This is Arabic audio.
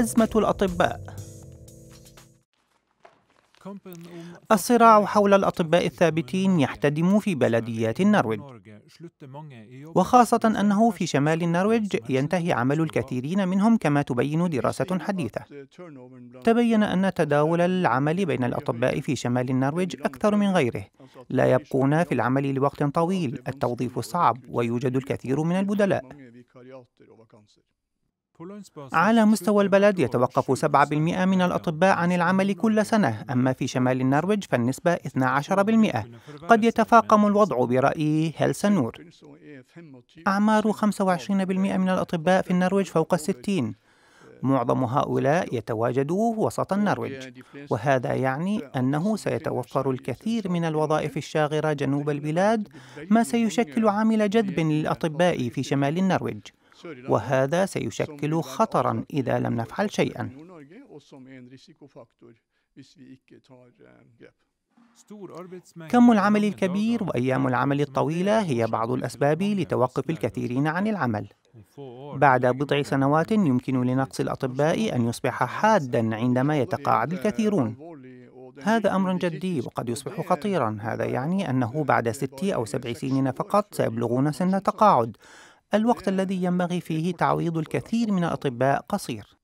أزمة الأطباء الصراع حول الأطباء الثابتين يحتدم في بلديات النرويج وخاصة أنه في شمال النرويج ينتهي عمل الكثيرين منهم كما تبين دراسة حديثة تبين أن تداول العمل بين الأطباء في شمال النرويج أكثر من غيره لا يبقون في العمل لوقت طويل التوظيف صعب ويوجد الكثير من البدلاء على مستوى البلد يتوقف 7% من الأطباء عن العمل كل سنة أما في شمال النرويج فالنسبة 12% قد يتفاقم الوضع برأي هيلسا نور أعمار 25% من الأطباء في النرويج فوق الستين معظم هؤلاء يتواجدوا وسط النرويج وهذا يعني أنه سيتوفر الكثير من الوظائف الشاغرة جنوب البلاد ما سيشكل عامل جذب للأطباء في شمال النرويج وهذا سيشكل خطرا إذا لم نفعل شيئا كم العمل الكبير وأيام العمل الطويلة هي بعض الأسباب لتوقف الكثيرين عن العمل بعد بضع سنوات يمكن لنقص الأطباء أن يصبح حادا عندما يتقاعد الكثيرون هذا أمر جدي وقد يصبح خطيرا هذا يعني أنه بعد ست أو سبع سنين فقط سيبلغون سن التقاعد الوقت الذي ينبغي فيه تعويض الكثير من الأطباء قصير